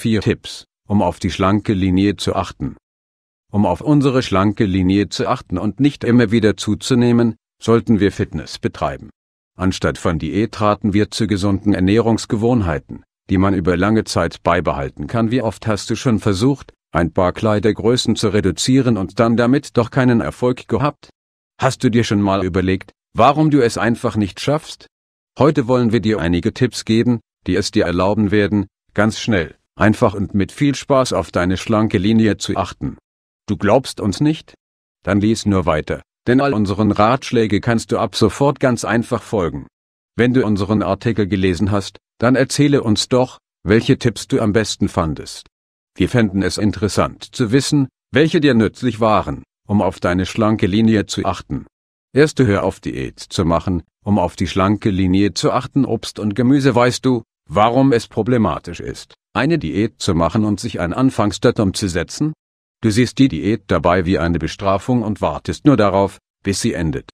Vier Tipps, um auf die schlanke Linie zu achten. Um auf unsere schlanke Linie zu achten und nicht immer wieder zuzunehmen, sollten wir Fitness betreiben. Anstatt von Diät raten wir zu gesunden Ernährungsgewohnheiten, die man über lange Zeit beibehalten kann. Wie oft hast du schon versucht, ein paar Kleidergrößen zu reduzieren und dann damit doch keinen Erfolg gehabt? Hast du dir schon mal überlegt, warum du es einfach nicht schaffst? Heute wollen wir dir einige Tipps geben, die es dir erlauben werden, ganz schnell, einfach und mit viel Spaß auf deine schlanke Linie zu achten. Du glaubst uns nicht? Dann lies nur weiter, denn all unseren Ratschläge kannst du ab sofort ganz einfach folgen. Wenn du unseren Artikel gelesen hast, dann erzähle uns doch, welche Tipps du am besten fandest. Wir fänden es interessant zu wissen, welche dir nützlich waren, um auf deine schlanke Linie zu achten. Erste Hör auf Diät zu machen, um auf die schlanke Linie zu achten Obst und Gemüse weißt du, warum es problematisch ist, eine Diät zu machen und sich ein Anfangsdatum zu setzen? Du siehst die Diät dabei wie eine Bestrafung und wartest nur darauf, bis sie endet.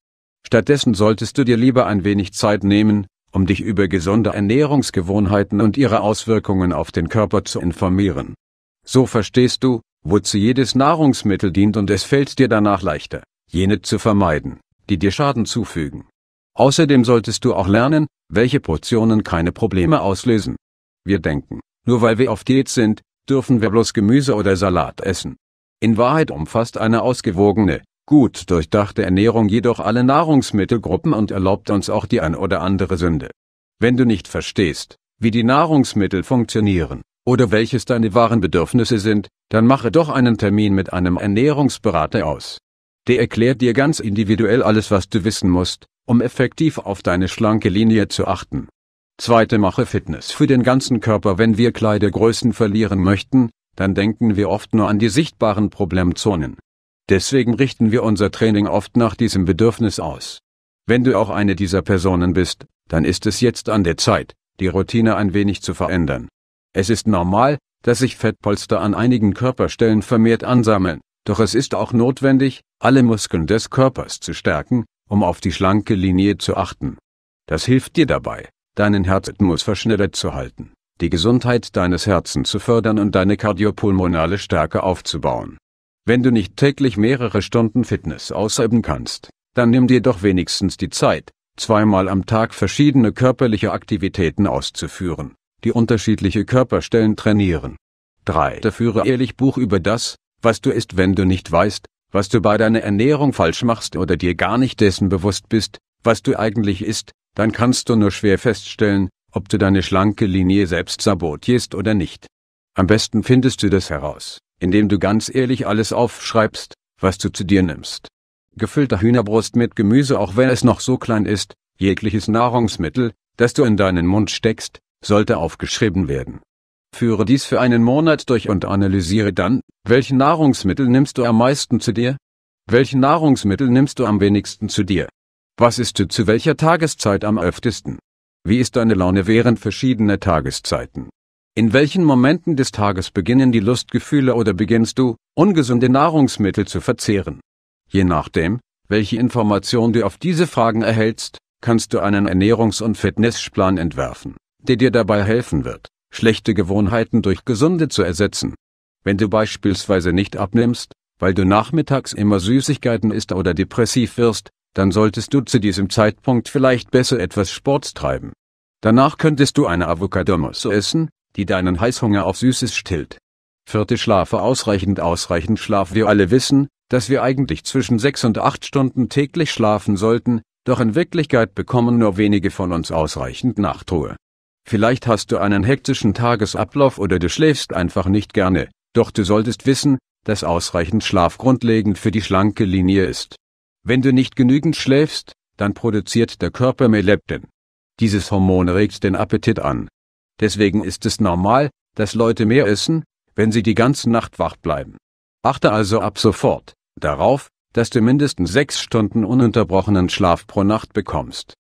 Stattdessen solltest du dir lieber ein wenig Zeit nehmen, um dich über gesunde Ernährungsgewohnheiten und ihre Auswirkungen auf den Körper zu informieren. So verstehst du, wozu jedes Nahrungsmittel dient und es fällt dir danach leichter, jene zu vermeiden, die dir Schaden zufügen. Außerdem solltest du auch lernen, welche Portionen keine Probleme auslösen. Wir denken, nur weil wir auf Diät sind, dürfen wir bloß Gemüse oder Salat essen. In Wahrheit umfasst eine ausgewogene, gut durchdachte Ernährung jedoch alle Nahrungsmittelgruppen und erlaubt uns auch die ein oder andere Sünde. Wenn du nicht verstehst, wie die Nahrungsmittel funktionieren, oder welches deine wahren Bedürfnisse sind, dann mache doch einen Termin mit einem Ernährungsberater aus. Der erklärt dir ganz individuell alles, was du wissen musst, um effektiv auf deine schlanke Linie zu achten. Zweite mache Fitness für den ganzen Körper. Wenn wir Kleidergrößen verlieren möchten, dann denken wir oft nur an die sichtbaren Problemzonen. Deswegen richten wir unser Training oft nach diesem Bedürfnis aus. Wenn du auch eine dieser Personen bist, dann ist es jetzt an der Zeit, die Routine ein wenig zu verändern. Es ist normal, dass sich Fettpolster an einigen Körperstellen vermehrt ansammeln, doch es ist auch notwendig, alle Muskeln des Körpers zu stärken, um auf die schlanke Linie zu achten. Das hilft dir dabei, deinen Herzrhythmus verschnittert zu halten, die Gesundheit deines Herzens zu fördern und deine kardiopulmonale Stärke aufzubauen. Wenn du nicht täglich mehrere Stunden Fitness ausüben kannst, dann nimm dir doch wenigstens die Zeit, zweimal am Tag verschiedene körperliche Aktivitäten auszuführen, die unterschiedliche Körperstellen trainieren. 3. Der Führe ehrlich Buch über das, was du isst, wenn du nicht weißt, was du bei deiner Ernährung falsch machst oder dir gar nicht dessen bewusst bist, was du eigentlich isst, dann kannst du nur schwer feststellen, ob du deine schlanke Linie selbst sabotierst oder nicht. Am besten findest du das heraus, indem du ganz ehrlich alles aufschreibst, was du zu dir nimmst. Gefüllte Hühnerbrust mit Gemüse, auch wenn es noch so klein ist, jegliches Nahrungsmittel, das du in deinen Mund steckst, sollte aufgeschrieben werden. Führe dies für einen Monat durch und analysiere dann, welche Nahrungsmittel nimmst du am meisten zu dir? Welche Nahrungsmittel nimmst du am wenigsten zu dir? Was isst du zu welcher Tageszeit am öftesten? Wie ist deine Laune während verschiedener Tageszeiten? In welchen Momenten des Tages beginnen die Lustgefühle oder beginnst du, ungesunde Nahrungsmittel zu verzehren? Je nachdem, welche Information du auf diese Fragen erhältst, kannst du einen Ernährungs- und Fitnessplan entwerfen, der dir dabei helfen wird schlechte Gewohnheiten durch gesunde zu ersetzen. Wenn du beispielsweise nicht abnimmst, weil du nachmittags immer Süßigkeiten isst oder depressiv wirst, dann solltest du zu diesem Zeitpunkt vielleicht besser etwas Sport treiben. Danach könntest du eine Avocadomusse essen, die deinen Heißhunger auf Süßes stillt. Vierte Schlafe ausreichend ausreichend Schlaf Wir alle wissen, dass wir eigentlich zwischen sechs und acht Stunden täglich schlafen sollten, doch in Wirklichkeit bekommen nur wenige von uns ausreichend Nachtruhe. Vielleicht hast du einen hektischen Tagesablauf oder du schläfst einfach nicht gerne, doch du solltest wissen, dass ausreichend Schlaf grundlegend für die schlanke Linie ist. Wenn du nicht genügend schläfst, dann produziert der Körper mehr Leptin. Dieses Hormon regt den Appetit an. Deswegen ist es normal, dass Leute mehr essen, wenn sie die ganze Nacht wach bleiben. Achte also ab sofort darauf, dass du mindestens sechs Stunden ununterbrochenen Schlaf pro Nacht bekommst.